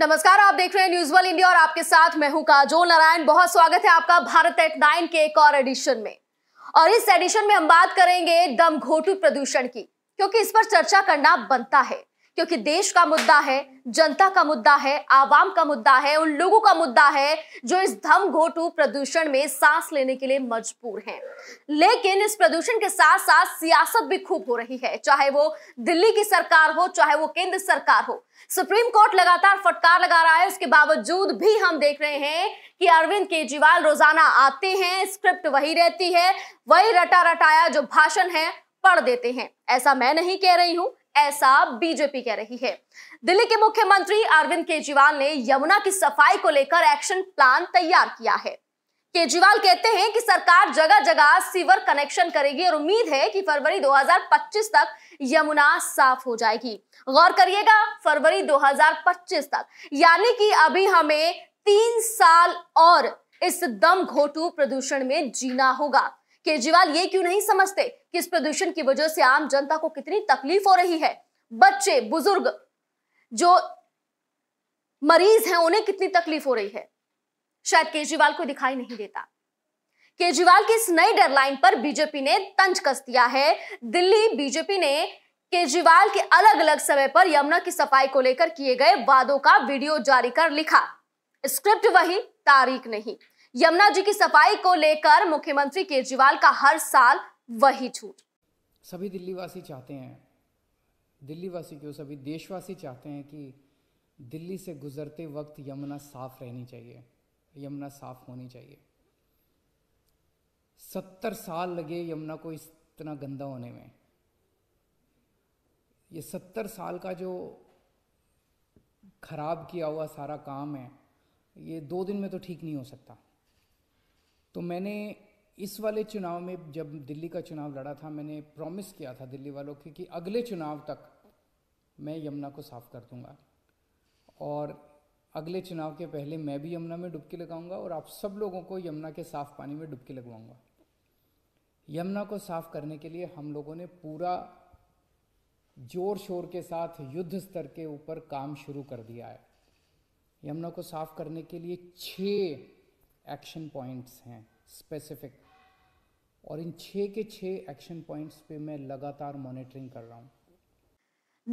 नमस्कार आप देख रहे हैं न्यूज वन इंडिया और आपके साथ मैं हूं काजोल नारायण बहुत स्वागत है आपका भारत एट नाइन के एक और एडिशन में और इस एडिशन में हम बात करेंगे दम घोटू प्रदूषण की क्योंकि इस पर चर्चा करना बनता है क्योंकि देश का मुद्दा है जनता का मुद्दा है आवाम का मुद्दा है उन लोगों का मुद्दा है जो इस धम घोटू प्रदूषण में सांस लेने के लिए मजबूर हैं लेकिन इस प्रदूषण के साथ साथ सियासत भी खूब हो रही है चाहे वो दिल्ली की सरकार हो चाहे वो केंद्र सरकार हो सुप्रीम कोर्ट लगातार फटकार लगा रहा है उसके बावजूद भी हम देख रहे हैं कि अरविंद केजरीवाल रोजाना आते हैं स्क्रिप्ट वही रहती है वही रटा रटाया जो भाषण है पढ़ देते हैं ऐसा मैं नहीं कह रही हूं ऐसा बीजेपी कह रही है दिल्ली के मुख्यमंत्री अरविंद केजरीवाल ने यमुना की सफाई को लेकर एक्शन प्लान तैयार किया है केजरीवाल कहते हैं कि सरकार जगह जगह सीवर कनेक्शन करेगी और उम्मीद है कि फरवरी 2025 तक यमुना साफ हो जाएगी गौर करिएगा फरवरी 2025 तक यानी कि अभी हमें तीन साल और इस दम घोटू प्रदूषण में जीना होगा केजरीवाल ये क्यों नहीं समझते कि इस प्रदूषण की वजह से आम जनता को कितनी तकलीफ हो रही है बच्चे बुजुर्ग जो मरीज हैं उन्हें कितनी तकलीफ हो रही है शायद केजरीवाल को दिखाई नहीं देता केजरीवाल की इस नई डेडलाइन पर बीजेपी ने तंज कस दिया है दिल्ली बीजेपी ने केजरीवाल के अलग अलग समय पर यमुना की सफाई को लेकर किए गए वादों का वीडियो जारी कर लिखा स्क्रिप्ट वही तारीख नहीं यमुना जी की सफाई को लेकर मुख्यमंत्री केजरीवाल का हर साल वही छूट सभी दिल्लीवासी चाहते हैं दिल्लीवासी क्यों सभी देशवासी चाहते हैं कि दिल्ली से गुजरते वक्त यमुना साफ रहनी चाहिए यमुना साफ होनी चाहिए सत्तर साल लगे यमुना को इतना गंदा होने में ये सत्तर साल का जो खराब किया हुआ सारा काम है ये दो दिन में तो ठीक नहीं हो सकता तो मैंने इस वाले चुनाव में जब दिल्ली का चुनाव लड़ा था मैंने प्रॉमिस किया था दिल्ली वालों के कि अगले चुनाव तक मैं यमुना को साफ़ कर दूंगा और अगले चुनाव के पहले मैं भी यमुना में डुबकी लगाऊंगा और आप सब लोगों को यमुना के साफ़ पानी में डुबकी लगवाऊंगा यमुना को साफ़ करने के लिए हम लोगों ने पूरा जोर शोर के साथ युद्ध स्तर के ऊपर काम शुरू कर दिया है यमुना को साफ़ करने के लिए छः एक्शन पॉइंट्स हैं स्पेसिफिक और इन छः के छः एक्शन पॉइंट्स पे मैं लगातार मॉनिटरिंग कर रहा हूँ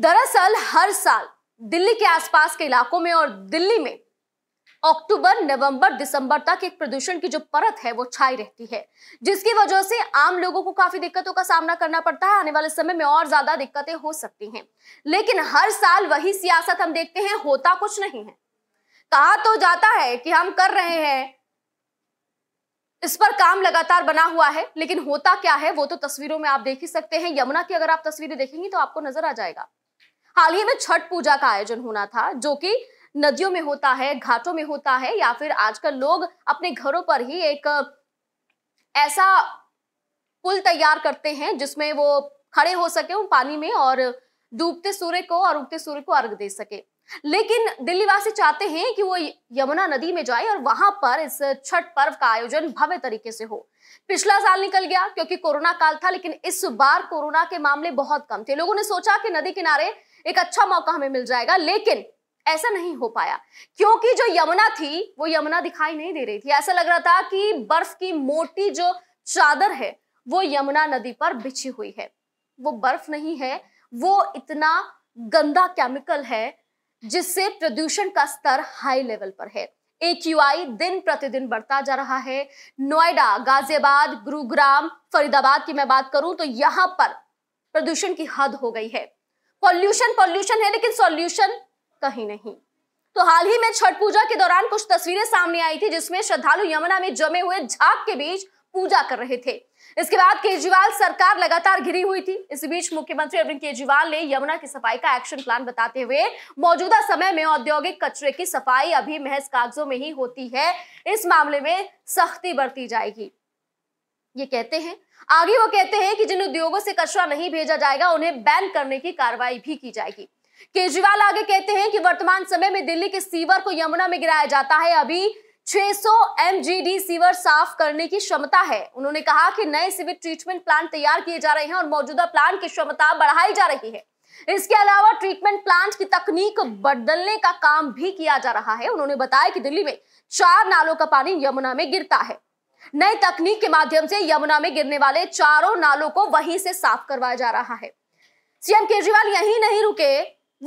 दरअसल हर साल दिल्ली के आसपास के इलाकों में और दिल्ली में अक्टूबर नवंबर दिसंबर तक एक प्रदूषण की जो परत है वो छाई रहती है जिसकी वजह से आम लोगों को काफी दिक्कतों का सामना करना पड़ता है आने वाले समय में और ज्यादा दिक्कतें हो सकती हैं लेकिन हर साल वही सियासत हम देखते हैं होता कुछ नहीं है कहा तो जाता है कि हम कर रहे हैं इस पर काम लगातार बना हुआ है लेकिन होता क्या है वो तो तस्वीरों में आप देख ही सकते हैं यमुना की अगर आप तस्वीरें देखेंगी तो आपको नजर आ जाएगा हाल ही में छठ पूजा का आयोजन होना था जो कि नदियों में होता है घाटों में होता है या फिर आजकल लोग अपने घरों पर ही एक ऐसा पुल तैयार करते हैं जिसमें वो खड़े हो सके उन पानी में और डूबते सूर्य को और उगते सूर्य को अर्घ दे सके लेकिन दिल्ली वासी चाहते हैं कि वो यमुना नदी में जाए और वहां पर इस छठ पर्व का आयोजन भव्य तरीके से हो पिछला साल निकल गया क्योंकि कोरोना काल था लेकिन इस बार कोरोना के मामले बहुत कम थे लोगों ने सोचा कि नदी किनारे एक अच्छा मौका हमें मिल जाएगा लेकिन ऐसा नहीं हो पाया क्योंकि जो यमुना थी वो यमुना दिखाई नहीं दे रही थी ऐसा लग रहा था कि बर्फ की मोटी जो चादर है वो यमुना नदी पर बिछी हुई है वो बर्फ नहीं है वो इतना गंदा केमिकल है जिससे प्रदूषण का स्तर हाई लेवल पर है यूआई दिन प्रतिदिन बढ़ता जा रहा है नोएडा गाजियाबाद गुरुग्राम फरीदाबाद की मैं बात करूं तो यहां पर प्रदूषण की हद हो गई है पॉल्यूशन पॉल्यूशन है लेकिन सॉल्यूशन कहीं नहीं तो हाल ही में छठ पूजा के दौरान कुछ तस्वीरें सामने आई थी जिसमें श्रद्धालु यमुना में जमे हुए झाक के बीच पूजा कर रहे थे इसके बाद केजरीवाल सरकार लगातार घिरी हुई थी इस बीच मुख्यमंत्री अरविंद केजरीवाल ने यमुना की सफाई का एक्शन प्लान बताते हुए मौजूदा समय में औद्योगिक कचरे की सफाई अभी महज कागजों में ही होती है इस मामले में सख्ती बरती जाएगी ये कहते हैं आगे वो कहते हैं कि जिन उद्योगों से कचरा नहीं भेजा जाएगा उन्हें बैन करने की कार्रवाई भी की जाएगी केजरीवाल आगे कहते हैं कि वर्तमान समय में दिल्ली के सीवर को यमुना में गिराया जाता है अभी 600 एमजीडी सीवर साफ करने की क्षमता है उन्होंने कहा कि नए सीवर ट्रीटमेंट प्लांट तैयार किए जा रहे हैं और मौजूदा प्लांट की क्षमता बढ़ाई जा रही है इसके अलावा ट्रीटमेंट प्लांट की तकनीक बदलने का काम भी किया जा रहा है उन्होंने बताया कि दिल्ली में चार नालों का पानी यमुना में गिरता है नई तकनीक के माध्यम से यमुना में गिरने वाले चारों नालों को वहीं से साफ करवाया जा रहा है सीएम केजरीवाल यहीं नहीं रुके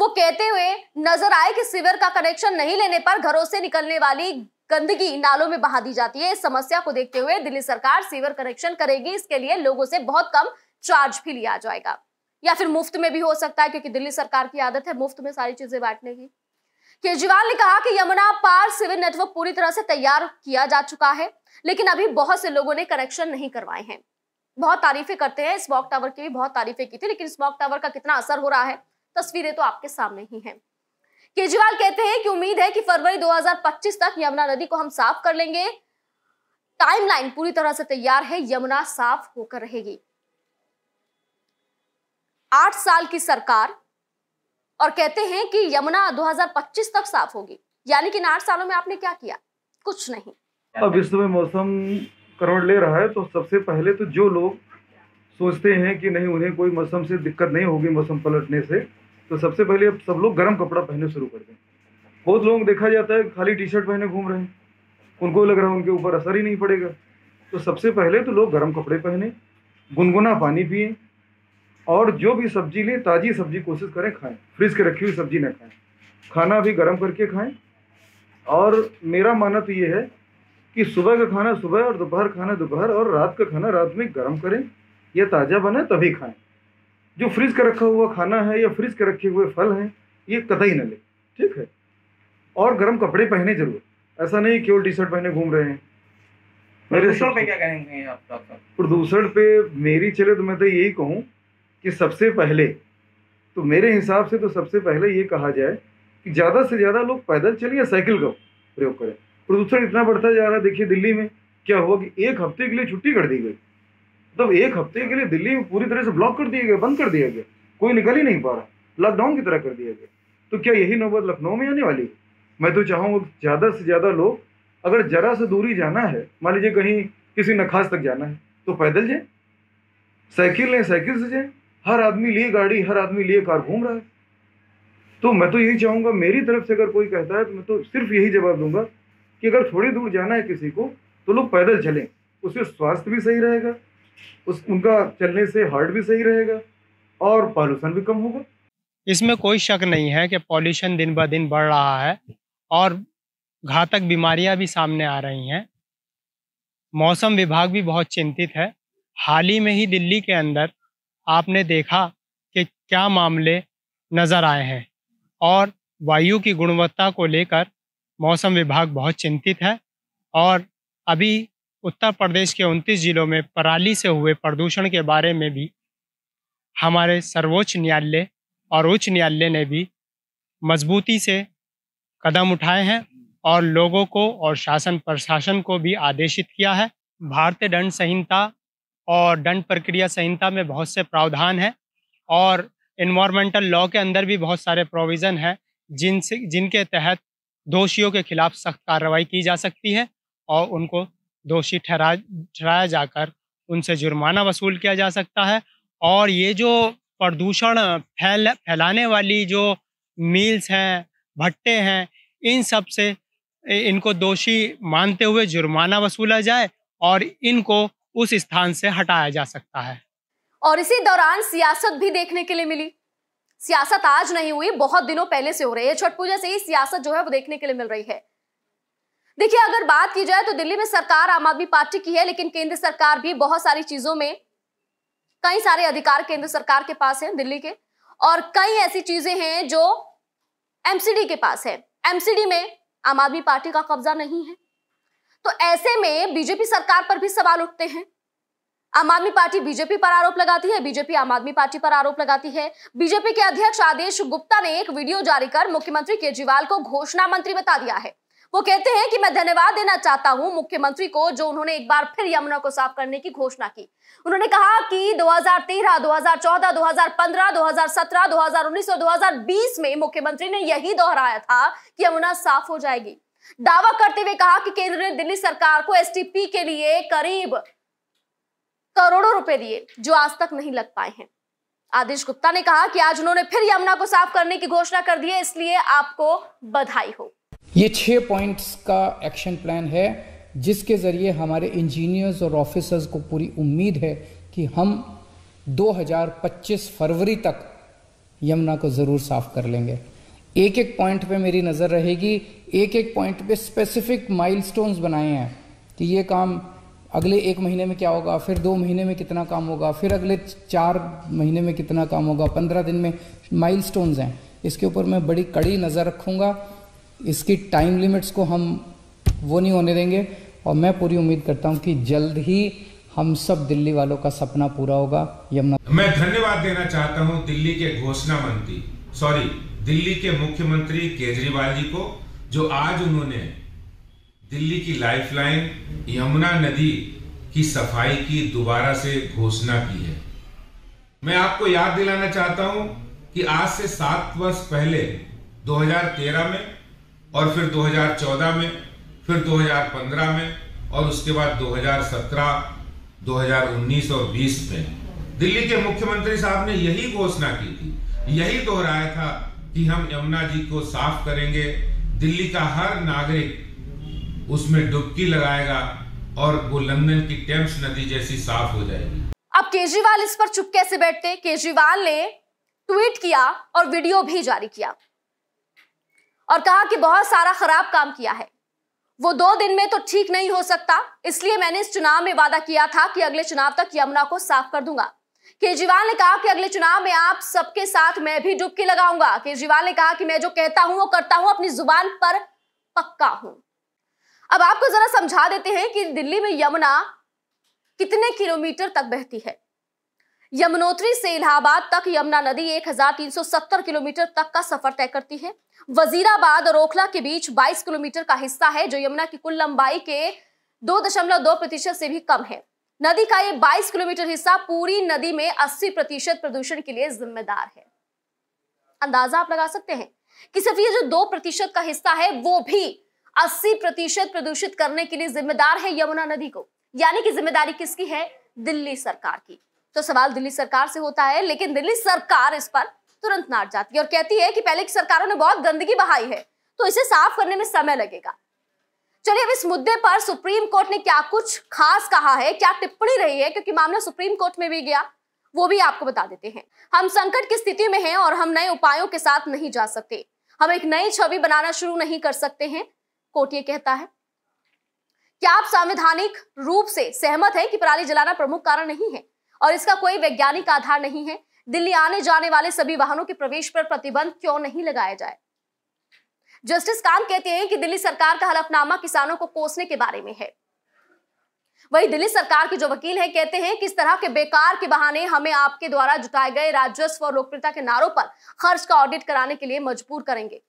वो कहते हुए नजर आए कि सिवर का कनेक्शन नहीं लेने पर घरों से निकलने वाली गंदगी नालों में बहा दी जाती है इस समस्या को देखते हुए दिल्ली सरकार सीवर कनेक्शन करेगी इसके लिए लोगों से बहुत कम चार्ज भी लिया जाएगा या फिर मुफ्त में भी हो सकता है क्योंकि दिल्ली सरकार की आदत है मुफ्त में सारी चीजें बांटने की केजरीवाल ने कहा कि यमुना पार सिविल नेटवर्क पूरी तरह से तैयार किया जा चुका है लेकिन अभी बहुत से लोगों ने कनेक्शन नहीं करवाए हैं बहुत तारीफें करते हैं स्मॉक टावर की भी बहुत तारीफें की थी लेकिन स्मॉक टावर का कितना असर हो रहा है तस्वीरें तो आपके सामने ही हैं केजरीवाल कहते हैं कि उम्मीद है कि फरवरी 2025 तक यमुना नदी को हम साफ कर लेंगे टाइमलाइन पूरी तरह से तैयार है यमुना साफ होकर रहेगी आठ साल की सरकार और कहते हैं कि यमुना 2025 तक साफ होगी यानी कि इन आठ सालों में आपने क्या किया कुछ नहीं अब इस समय मौसम करोड़ ले रहा है तो सबसे पहले तो जो लोग सोचते हैं कि नहीं उन्हें कोई मौसम से दिक्कत नहीं होगी मौसम पलटने से तो सबसे पहले अब सब लोग गर्म कपड़ा पहनने शुरू कर दें बहुत लोग देखा जाता है खाली टी शर्ट पहने घूम रहे हैं उनको लग रहा है उनके ऊपर असर ही नहीं पड़ेगा तो सबसे पहले तो लोग गर्म कपड़े पहने गुनगुना पानी पिए और जो भी सब्जी लें ताज़ी सब्जी कोशिश करें खाएं फ्रिज के रखी हुई सब्जी ना खाएं खाना भी गर्म करके खाएं और मेरा मानना तो ये है कि सुबह का खाना सुबह और दोपहर खाना दोपहर और रात का खाना रात में गर्म करें या ताज़ा बने तभी खाएं जो फ्रिज का रखा हुआ खाना है या फ्रिज के रखे हुए फल हैं ये कतई न ले ठीक है और गर्म कपड़े पहने जरूर ऐसा नहीं केवल टी शर्ट पहने घूम रहे हैं प्रदूषण पे क्या कहेंगे आप प्रदूषण पे मेरी चले तो मैं तो यही कहूँ कि सबसे पहले तो मेरे हिसाब से तो सबसे पहले ये कहा जाए कि ज़्यादा से ज़्यादा लोग पैदल चलें या साइकिल का प्रयोग करें प्रदूषण इतना बढ़ता जा रहा है देखिए दिल्ली में क्या हुआ कि एक हफ्ते के लिए छुट्टी कर दी गई तो एक हफ्ते के लिए दिल्ली में पूरी तरह से ब्लॉक कर दिया गया बंद कर दिया गया कोई निकल ही नहीं पा रहा लॉकडाउन की तरह कर दिया गया तो क्या यही नौबत लखनऊ में आने वाली है मैं तो चाहूँगा ज़्यादा से ज़्यादा लोग अगर ज़रा से दूरी जाना है मान लीजिए कहीं किसी नखास तक जाना है तो पैदल जाए साइकिल लें साइकिल से जाए हर आदमी लिए गाड़ी हर आदमी लिए कार घूम रहा है तो मैं तो यही चाहूँगा मेरी तरफ से अगर कोई कहता है तो मैं तो सिर्फ यही जवाब दूंगा कि अगर थोड़ी दूर जाना है किसी को तो लोग पैदल चलें उससे स्वास्थ्य भी सही रहेगा उस उनका चलने से हार्ट भी सही रहेगा और पॉल्यूशन भी कम होगा इसमें कोई शक नहीं है कि पॉल्यूशन दिन ब दिन बढ़ रहा है और घातक बीमारियां भी सामने आ रही हैं मौसम विभाग भी बहुत चिंतित है हाल ही में ही दिल्ली के अंदर आपने देखा कि क्या मामले नज़र आए हैं और वायु की गुणवत्ता को लेकर मौसम विभाग बहुत चिंतित है और अभी उत्तर प्रदेश के उनतीस जिलों में पराली से हुए प्रदूषण के बारे में भी हमारे सर्वोच्च न्यायालय और उच्च न्यायालय ने भी मजबूती से कदम उठाए हैं और लोगों को और शासन प्रशासन को भी आदेशित किया है भारतीय दंड संहिता और दंड प्रक्रिया संहिता में बहुत से प्रावधान हैं और इन्वामेंटल लॉ के अंदर भी बहुत सारे प्रोविज़न हैं जिनसे जिनके तहत दोषियों के खिलाफ सख्त कार्रवाई की जा सकती है और उनको दोषी ठहरा ठहराया जाकर उनसे जुर्माना वसूल किया जा सकता है और ये जो प्रदूषण फैल फैलाने वाली जो मील्स हैं भट्टे हैं इन सब से इनको दोषी मानते हुए जुर्माना वसूला जाए और इनको उस स्थान से हटाया जा सकता है और इसी दौरान सियासत भी देखने के लिए मिली सियासत आज नहीं हुई बहुत दिनों पहले से हो रही है छठ पूजा से ही सियासत जो है वो देखने के लिए मिल रही है देखिए अगर बात की जाए तो दिल्ली में सरकार आम आदमी पार्टी की है लेकिन केंद्र सरकार भी बहुत सारी चीजों में कई सारे अधिकार केंद्र सरकार के पास है दिल्ली के और कई ऐसी चीजें हैं जो एमसीडी के पास है एमसीडी में आम आदमी पार्टी का कब्जा नहीं है तो ऐसे में बीजेपी सरकार पर भी सवाल उठते हैं आम आदमी पार्टी बीजेपी पर आरोप लगाती है बीजेपी आम आदमी पार्टी पर आरोप लगाती है बीजेपी के अध्यक्ष आदेश गुप्ता ने एक वीडियो जारी कर मुख्यमंत्री केजरीवाल को घोषणा मंत्री बता दिया है वो कहते हैं कि मैं धन्यवाद देना चाहता हूं मुख्यमंत्री को जो उन्होंने एक बार फिर यमुना को साफ करने की घोषणा की उन्होंने कहा कि 2013, 2014, 2015, 2017, 2019 और 2020 में मुख्यमंत्री ने यही दोहराया था कि यमुना साफ हो जाएगी दावा करते हुए कहा कि केंद्र ने दिल्ली सरकार को एस के लिए करीब करोड़ों रुपए दिए जो आज तक नहीं लग पाए हैं आदेश गुप्ता ने कहा कि आज उन्होंने फिर यमुना को साफ करने की घोषणा कर दी है इसलिए आपको बधाई हो ये छः पॉइंट्स का एक्शन प्लान है जिसके ज़रिए हमारे इंजीनियर्स और ऑफिसर्स को पूरी उम्मीद है कि हम 2025 फरवरी तक यमुना को ज़रूर साफ कर लेंगे एक एक पॉइंट पे मेरी नज़र रहेगी एक एक पॉइंट पे स्पेसिफिक माइलस्टोन्स बनाए हैं कि ये काम अगले एक महीने में क्या होगा फिर दो महीने में कितना काम होगा फिर अगले चार महीने में कितना काम होगा पंद्रह दिन में माइलस्टोन्स हैं इसके ऊपर मैं बड़ी कड़ी नज़र रखूँगा इसकी टाइम लिमिट्स को हम वो नहीं होने देंगे और मैं पूरी उम्मीद करता हूं कि जल्द ही हम सब दिल्ली वालों का सपना पूरा होगा यमुना मैं धन्यवाद देना चाहता हूं दिल्ली के घोषणा मंत्री सॉरी दिल्ली के मुख्यमंत्री केजरीवाल जी को जो आज उन्होंने दिल्ली की लाइफलाइन यमुना नदी की सफाई की दोबारा से घोषणा की है मैं आपको याद दिलाना चाहता हूं कि आज से सात वर्ष पहले 2013 में और फिर 2014 में फिर 2015 में और उसके बाद 2017, 2019 और 20 में दिल्ली के मुख्यमंत्री साहब ने यही घोषणा की थी यही दोहराया था कि हम यमुना जी को साफ करेंगे दिल्ली का हर नागरिक उसमें डुबकी लगाएगा और वो लंदन की टेम्स नदी जैसी साफ हो जाएगी अब केजरीवाल इस पर चुप कैसे बैठते केजरीवाल ने ट्वीट किया और वीडियो भी जारी किया और कहा कि बहुत सारा खराब काम किया है वो दो दिन में तो ठीक नहीं हो सकता इसलिए मैंने इस चुनाव में वादा किया था कि अगले चुनाव तक यमुना को साफ कर दूंगा केजरीवाल ने कहा कि अगले चुनाव में आप सबके साथ मैं भी डुबकी लगाऊंगा केजरीवाल ने कहा कि मैं जो कहता हूं वो करता हूं अपनी जुबान पर पक्का हूं अब आपको जरा समझा देते हैं कि दिल्ली में यमुना कितने किलोमीटर तक बहती है यमुनोत्री से इलाहाबाद तक यमुना नदी 1370 किलोमीटर तक का सफर तय करती है वजीराबाद और ओखला के बीच 22 किलोमीटर का हिस्सा है जो यमुना की कुल लंबाई के 2.2 प्रतिशत से भी कम है नदी का ये 22 किलोमीटर हिस्सा पूरी नदी में 80 प्रतिशत प्रदूषण के लिए जिम्मेदार है अंदाजा आप लगा सकते हैं कि सिर्फ ये जो दो प्रतिशत का हिस्सा है वो भी 80 प्रतिशत प्रदूषित करने के लिए जिम्मेदार है यमुना नदी को यानी कि जिम्मेदारी किसकी है दिल्ली सरकार की तो सवाल दिल्ली सरकार से होता है लेकिन दिल्ली सरकार इस पर तुरंत नाट जाती है और कहती है कि पहले की सरकारों ने बहुत गंदगी बहाई है तो इसे साफ करने में समय लगेगा चलिए अब इस मुद्दे पर सुप्रीम कोर्ट ने क्या कुछ खास कहा है क्या टिप्पणी रही है क्योंकि मामला सुप्रीम कोर्ट में भी गया वो भी आपको बता देते हैं हम संकट की स्थिति में हैं और हम नए उपायों के साथ नहीं जा सकते हम एक नई छवि बनाना शुरू नहीं कर सकते हैं कोर्ट ये कहता है क्या आप संवैधानिक रूप से सहमत हैं कि पराली जलाना प्रमुख कारण नहीं है और इसका कोई वैज्ञानिक आधार नहीं है दिल्ली आने जाने वाले सभी वाहनों के प्रवेश पर प्रतिबंध क्यों नहीं लगाया जाए जस्टिस काम कहते हैं कि दिल्ली सरकार का हलफनामा किसानों को कोसने के बारे में है वही दिल्ली सरकार के जो वकील हैं कहते हैं कि इस तरह के बेकार के बहाने हमें आपके द्वारा जुटाए गए राजस्व और लोकप्रियता के नारों पर खर्च का ऑडिट कराने के लिए मजबूर करेंगे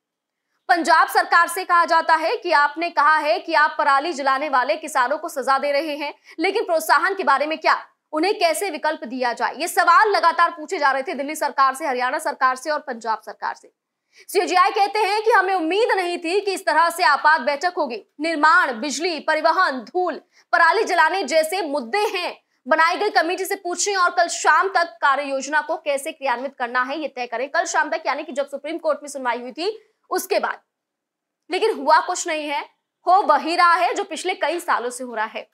पंजाब सरकार से कहा जाता है कि आपने कहा है कि आप पराली जलाने वाले किसानों को सजा दे रहे हैं लेकिन प्रोत्साहन के बारे में क्या उन्हें कैसे विकल्प दिया जाए ये सवाल लगातार पूछे जा रहे थे दिल्ली सरकार से हरियाणा सरकार से और पंजाब सरकार से सीजीआई कहते हैं कि हमें उम्मीद नहीं थी कि इस तरह से आपात बैठक होगी निर्माण बिजली परिवहन धूल पराली जलाने जैसे मुद्दे हैं बनाई गई कमेटी से पूछें और कल शाम तक कार्य योजना को कैसे क्रियान्वित करना है ये तय करें कल शाम तक यानी कि जब सुप्रीम कोर्ट में सुनवाई हुई थी उसके बाद लेकिन हुआ कुछ नहीं है हो वही रहा है जो पिछले कई सालों से हो रहा है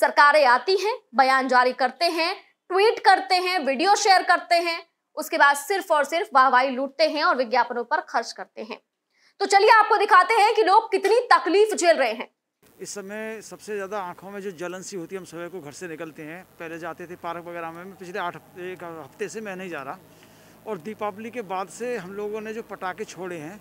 सरकारें आती हैं बयान जारी करते हैं ट्वीट करते हैं वीडियो शेयर करते हैं उसके बाद सिर्फ और सिर्फ वाहवाही लूटते हैं और विज्ञापनों पर खर्च करते हैं तो चलिए आपको दिखाते हैं कि लोग कितनी तकलीफ झेल रहे हैं इस समय सबसे ज़्यादा आंखों में जो जलन सी होती है हम सुबह को घर से निकलते हैं पहले जाते थे पार्क वगैरह में पिछले आठ एक हफ्ते से मैं नहीं जा रहा और दीपावली के बाद से हम लोगों ने जो पटाखे छोड़े हैं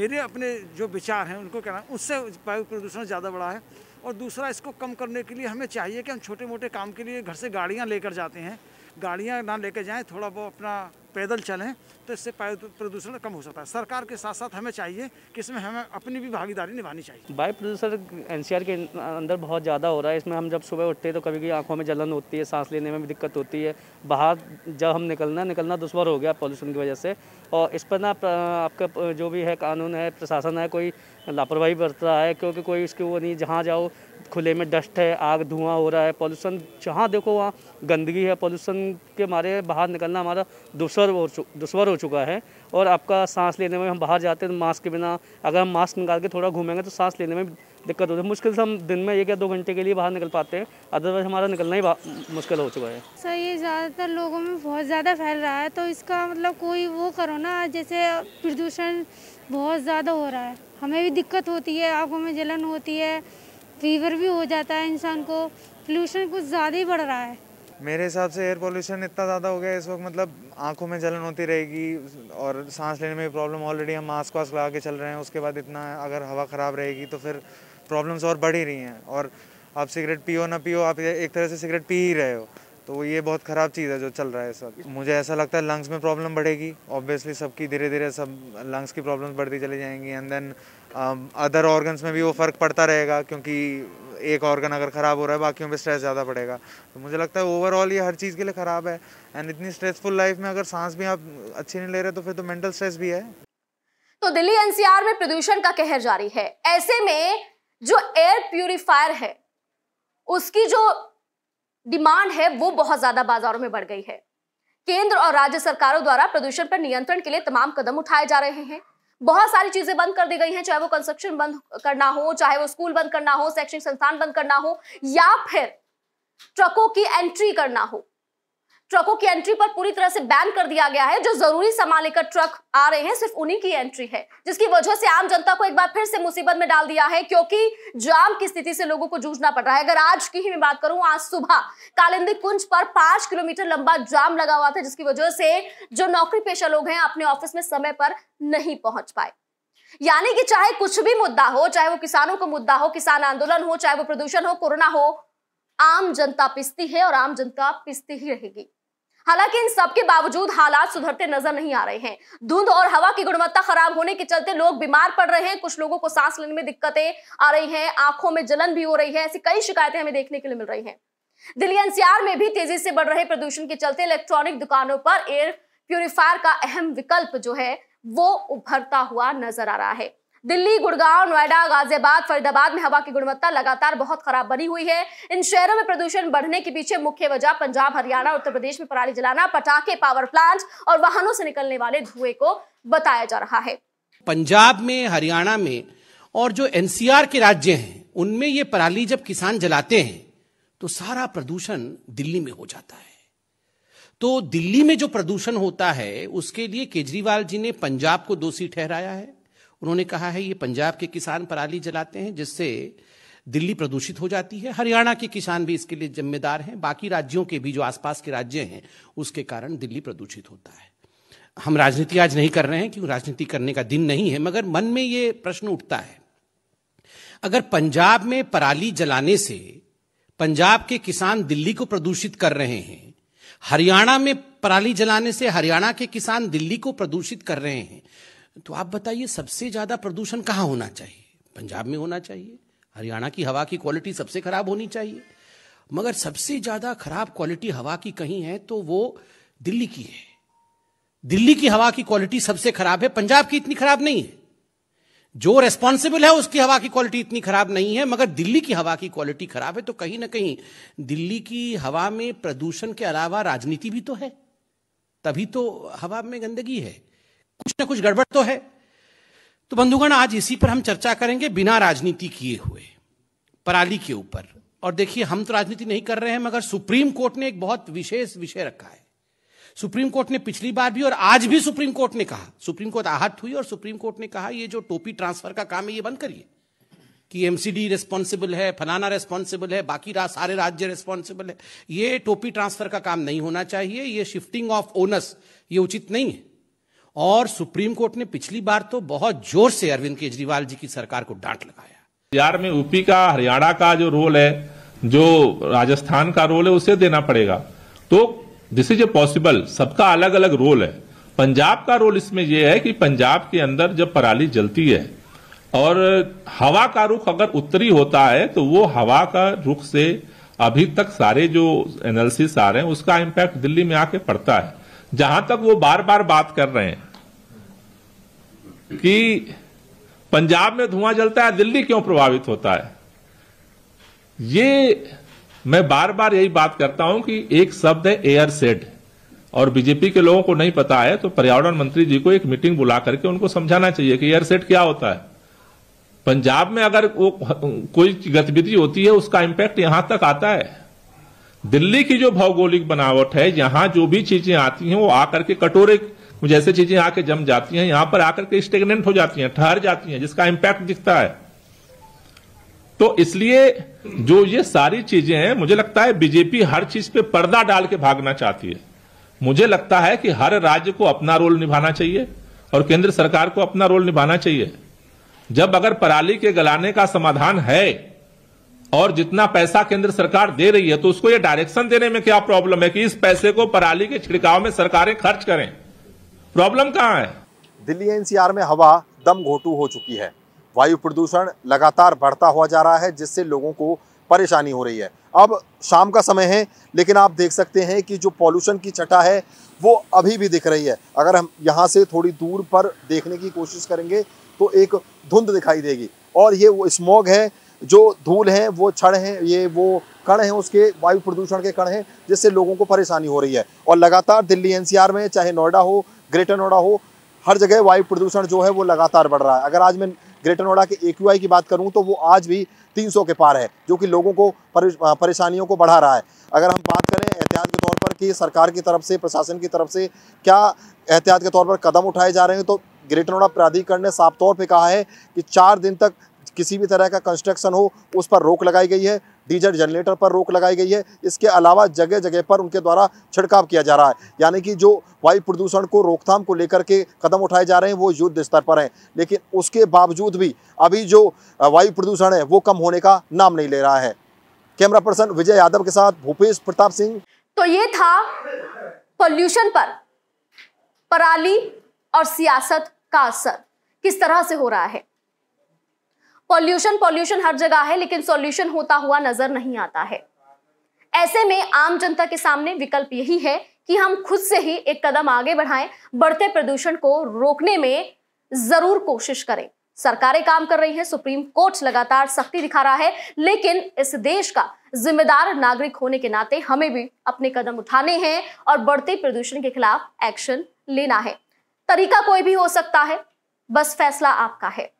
मेरे अपने जो विचार हैं उनको कहना उससे वायु प्रदूषण ज़्यादा बढ़ा है और दूसरा इसको कम करने के लिए हमें चाहिए कि हम छोटे मोटे काम के लिए घर से गाड़ियाँ लेकर जाते हैं गाड़ियाँ ना लेकर जाएँ थोड़ा बहुत अपना पैदल चलें तो इससे प्रदूषण कम हो सकता है सरकार के साथ साथ हमें चाहिए कि इसमें हमें अपनी भी भागीदारी निभानी चाहिए वायु प्रदूषण एन के अंदर बहुत ज़्यादा हो रहा है इसमें हम जब सुबह उठते हैं तो कभी कभी आँखों में जलन होती है सांस लेने में भी दिक्कत होती है बाहर जब हम निकलना निकलना दुश्वार हो गया पॉल्यूशन की वजह से और इस पर ना आपका जो भी है कानून है प्रशासन है कोई लापरवाही बरत रहा है क्योंकि कोई उसके वो नहीं जहाँ जाओ खुले में डस्ट है आग धुआं हो रहा है पॉल्यूशन जहाँ देखो वहाँ गंदगी है पॉल्यूशन के मारे बाहर निकलना हमारा दुश्वर हो दुश्वर हो चुका है और आपका सांस लेने में हम बाहर जाते हैं मास्क के बिना अगर हम मास्क निकाल के थोड़ा घूमेंगे तो सांस लेने में दिक्कत होती है मुश्किल से हम दिन में एक या दो घंटे के लिए बाहर निकल पाते हैं अदरवाइज हमारा निकलना ही मुश्किल हो चुका है सर ये ज़्यादातर लोगों में बहुत ज़्यादा फैल रहा है तो इसका मतलब कोई वो करो ना जैसे प्रदूषण बहुत ज़्यादा हो रहा है हमें भी दिक्कत होती है आँखों में जलन होती है फीवर भी हो जाता है इंसान को पोल्यूशन कुछ ज़्यादा ही बढ़ रहा है मेरे हिसाब से एयर पोल्यूशन इतना ज़्यादा हो गया इस वक्त मतलब आंखों में जलन होती रहेगी और सांस लेने में प्रॉब्लम ऑलरेडी हम मास्क वास्क लगा के चल रहे हैं उसके बाद इतना अगर हवा ख़राब रहेगी तो फिर प्रॉब्लम्स और बढ़ ही रही हैं और आप सिगरेट पियो ना पियो आप एक तरह से सिगरेट पी ही रहे हो तो ये बहुत ख़राब चीज़ है जो चल रहा है सब मुझे ऐसा लगता है लंग्स में प्रॉब्लम बढ़ेगी ऑब्वियसली सबकी धीरे धीरे सब लंग्स की प्रॉब्लम्स बढ़ती चली जाएंगी एंड देन अदर ऑर्गन्स में भी वो फ़र्क पड़ता रहेगा क्योंकि एक ऑर्गन अगर ख़राब हो रहा है बाकियों पे स्ट्रेस ज़्यादा पड़ेगा तो मुझे लगता है ओवरऑल ये हर चीज़ के लिए ख़राब है एंड इतनी स्ट्रेसफुल लाइफ में अगर सांस भी आप अच्छी नहीं ले रहे तो फिर तो मेंटल स्ट्रेस भी है तो दिल्ली एनसीआर में प्रदूषण का कहर जारी है ऐसे में जो एयर प्यूरिफायर है उसकी जो डिमांड है वो बहुत ज्यादा बाजारों में बढ़ गई है केंद्र और राज्य सरकारों द्वारा प्रदूषण पर नियंत्रण के लिए तमाम कदम उठाए जा रहे हैं बहुत सारी चीजें बंद कर दी गई हैं चाहे वो कंस्ट्रक्शन बंद करना हो चाहे वो स्कूल बंद करना हो शैक्षणिक संस्थान बंद करना हो या फिर ट्रकों की एंट्री करना हो ट्रकों की एंट्री पर पूरी तरह से बैन कर दिया गया है जो जरूरी सामान लेकर ट्रक आ रहे हैं सिर्फ उन्हीं की एंट्री है जिसकी वजह से आम जनता को एक बार फिर से मुसीबत में डाल दिया है क्योंकि जाम की स्थिति से लोगों को जूझना पड़ रहा है अगर आज की ही मैं बात करूं आज सुबह कालिंदी कुंज पर पांच किलोमीटर लंबा जाम लगा हुआ था जिसकी वजह से जो नौकरी पेशा लोग हैं अपने ऑफिस में समय पर नहीं पहुंच पाए यानी कि चाहे कुछ भी मुद्दा हो चाहे वो किसानों का मुद्दा हो किसान आंदोलन हो चाहे वो प्रदूषण हो कोरोना हो आम जनता पिसती है और आम जनता पिसती ही रहेगी हालांकि इन सब के बावजूद हालात सुधरते नजर नहीं आ रहे हैं धुंध और हवा की गुणवत्ता खराब होने के चलते लोग बीमार पड़ रहे हैं कुछ लोगों को सांस लेने में दिक्कतें आ रही हैं आंखों में जलन भी हो रही है ऐसी कई शिकायतें हमें देखने के लिए मिल रही हैं दिल्ली एनसीआर में भी तेजी से बढ़ रहे प्रदूषण के चलते इलेक्ट्रॉनिक दुकानों पर एयर प्यूरिफायर का अहम विकल्प जो है वो उभरता हुआ नजर आ रहा है दिल्ली गुड़गांव नोएडा गाजियाबाद फरीदाबाद में हवा की गुणवत्ता लगातार बहुत खराब बनी हुई है इन शहरों में प्रदूषण बढ़ने के पीछे मुख्य वजह पंजाब हरियाणा उत्तर प्रदेश में पराली जलाना पटाखे पावर प्लांट और वाहनों से निकलने वाले धुएं को बताया जा रहा है पंजाब में हरियाणा में और जो एनसीआर के राज्य हैं उनमें ये पराली जब किसान जलाते हैं तो सारा प्रदूषण दिल्ली में हो जाता है तो दिल्ली में जो प्रदूषण होता है उसके लिए केजरीवाल जी ने पंजाब को दोषी ठहराया है उन्होंने कहा है ये पंजाब के किसान पराली जलाते हैं जिससे दिल्ली प्रदूषित हो जाती है हरियाणा के किसान भी इसके लिए जिम्मेदार हैं बाकी राज्यों के भी जो आसपास के राज्य हैं उसके कारण दिल्ली प्रदूषित होता है हम राजनीति आज नहीं कर रहे हैं क्योंकि राजनीति करने का दिन नहीं है मगर मन में ये प्रश्न उठता है अगर पंजाब में पराली जलाने से पंजाब के किसान दिल्ली को प्रदूषित कर रहे हैं हरियाणा में पराली जलाने से हरियाणा के किसान दिल्ली को प्रदूषित कर रहे हैं तो आप बताइए सबसे ज़्यादा प्रदूषण कहाँ होना चाहिए पंजाब में होना चाहिए हरियाणा की हवा की क्वालिटी सबसे खराब होनी चाहिए मगर सबसे ज़्यादा खराब क्वालिटी हवा की कहीं है तो वो दिल्ली की है दिल्ली की हवा की क्वालिटी सबसे खराब है पंजाब की इतनी खराब नहीं है जो रेस्पॉन्सिबल है उसकी हवा की क्वालिटी इतनी खराब नहीं है मगर दिल्ली की हवा की क्वालिटी खराब है तो कहीं ना कहीं दिल्ली की हवा में प्रदूषण के अलावा राजनीति भी तो है तभी तो हवा में गंदगी है कुछ ना कुछ गड़बड़ तो है तो बंधुगण आज इसी पर हम चर्चा करेंगे बिना राजनीति किए हुए पराली के ऊपर और देखिए हम तो राजनीति नहीं कर रहे हैं मगर सुप्रीम कोर्ट ने एक बहुत विशेष विषय रखा है सुप्रीम कोर्ट ने पिछली बार भी और आज भी सुप्रीम कोर्ट ने कहा सुप्रीम कोर्ट आहत हुई और सुप्रीम कोर्ट ने कहा ये जो टोपी ट्रांसफर का काम है ये बंद करिए कि एमसीडी रेस्पॉन्सिबल है फलाना रेस्पॉन्सिबल है बाकी रा, सारे राज्य रेस्पॉन्सिबल है ये टोपी ट्रांसफर का काम नहीं होना चाहिए ये शिफ्टिंग ऑफ ओनस ये उचित नहीं है और सुप्रीम कोर्ट ने पिछली बार तो बहुत जोर से अरविंद केजरीवाल जी की सरकार को डांट लगाया बिहार में यूपी का हरियाणा का जो रोल है जो राजस्थान का रोल है उसे देना पड़ेगा तो दिस इज ए पॉसिबल सबका अलग अलग रोल है पंजाब का रोल इसमें यह है कि पंजाब के अंदर जब पराली जलती है और हवा का रुख अगर उत्तरी होता है तो वो हवा का रुख से अभी तक सारे जो एनालिसिस आ रहे हैं उसका इम्पैक्ट दिल्ली में आके पड़ता है जहां तक वो बार बार बात कर रहे हैं कि पंजाब में धुआं जलता है दिल्ली क्यों प्रभावित होता है ये मैं बार बार यही बात करता हूं कि एक शब्द है एयर सेड और बीजेपी के लोगों को नहीं पता है तो पर्यावरण मंत्री जी को एक मीटिंग बुला करके उनको समझाना चाहिए कि एयर सेट क्या होता है पंजाब में अगर वो कोई गतिविधि होती है उसका इम्पैक्ट यहां तक आता है दिल्ली की जो भौगोलिक बनावट है यहाँ जो भी चीजें आती हैं वो आकर के कटोरे जैसे चीजें आके जम जाती हैं यहां पर आकर के स्टेगनेंट हो जाती हैं ठहर जाती हैं जिसका इम्पैक्ट दिखता है तो इसलिए जो ये सारी चीजें हैं मुझे लगता है बीजेपी हर चीज पे पर्दा डाल के भागना चाहती है मुझे लगता है कि हर राज्य को अपना रोल निभाना चाहिए और केंद्र सरकार को अपना रोल निभाना चाहिए जब अगर पराली के गलाने का समाधान है और जितना पैसा केंद्र सरकार दे रही है तो उसको ये डायरेक्शन देने में क्या प्रॉब्लम है कि इस पैसे को पराली के छिड़काव में सरकारें खर्च करें प्रॉब्लम कहाँ है दिल्ली एनसीआर में हवा दम घोटू हो चुकी है वायु प्रदूषण लगातार बढ़ता हुआ जा रहा है जिससे लोगों को परेशानी हो रही है अब शाम का समय है लेकिन आप देख सकते हैं कि जो पॉल्यूशन की छटा है वो अभी भी दिख रही है अगर हम यहाँ से थोड़ी दूर पर देखने की कोशिश करेंगे तो एक धुंध दिखाई देगी और ये वो स्मॉग है जो धूल है वो छड़ है ये वो कण हैं उसके वायु प्रदूषण के कण हैं जिससे लोगों को परेशानी हो रही है और लगातार दिल्ली एनसीआर में चाहे नोएडा हो ग्रेटर नोएडा हो हर जगह वायु प्रदूषण जो है वो लगातार बढ़ रहा है अगर आज मैं ग्रेटर नोएडा के ए की बात करूँ तो वो आज भी 300 के पार है जो कि लोगों को परेशानियों को बढ़ा रहा है अगर हम बात करें एहतियात के तौर पर कि सरकार की तरफ से प्रशासन की तरफ से क्या एहतियात के तौर पर कदम उठाए जा रहे हैं तो ग्रेटर नोएडा प्राधिकरण ने साफ तौर पर कहा है कि चार दिन तक किसी भी तरह का कंस्ट्रक्शन हो उस पर रोक लगाई गई है डीजल जनरेटर पर रोक लगाई गई है इसके अलावा जगह जगह पर उनके द्वारा छिड़काव किया जा रहा है यानी कि जो वायु प्रदूषण को रोकथाम को लेकर के कदम उठाए जा रहे हैं वो युद्ध स्तर पर हैं लेकिन उसके बावजूद भी अभी जो वायु प्रदूषण है वो कम होने का नाम नहीं ले रहा है कैमरा पर्सन विजय यादव के साथ भूपेश प्रताप सिंह तो ये था पॉल्यूशन पर पराली और सियासत का असर किस तरह से हो रहा है पॉल्यूशन पॉल्यूशन हर जगह है लेकिन सॉल्यूशन होता हुआ नजर नहीं आता है ऐसे में आम जनता के सामने विकल्प यही है कि हम खुद से ही एक कदम आगे बढ़ाएं बढ़ते प्रदूषण को रोकने में जरूर कोशिश करें सरकारें काम कर रही हैं सुप्रीम कोर्ट लगातार सख्ती दिखा रहा है लेकिन इस देश का जिम्मेदार नागरिक होने के नाते हमें भी अपने कदम उठाने हैं और बढ़ते प्रदूषण के खिलाफ एक्शन लेना है तरीका कोई भी हो सकता है बस फैसला आपका है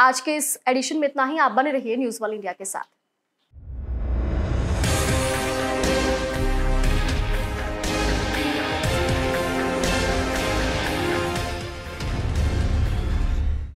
आज के इस एडिशन में इतना ही आप बने रहिए न्यूज़ वाल इंडिया के साथ